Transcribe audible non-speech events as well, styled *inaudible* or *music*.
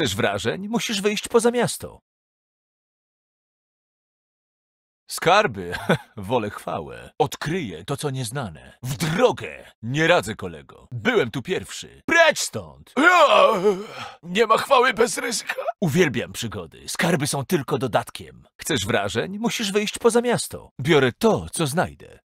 chcesz wrażeń, musisz wyjść poza miasto. Skarby, *laughs* wolę chwałę. Odkryję to, co nieznane. W drogę! Nie radzę, kolego. Byłem tu pierwszy. Precz stąd! *laughs* Nie ma chwały bez ryzyka. Uwielbiam przygody. Skarby są tylko dodatkiem. Chcesz wrażeń? Musisz wyjść poza miasto. Biorę to, co znajdę.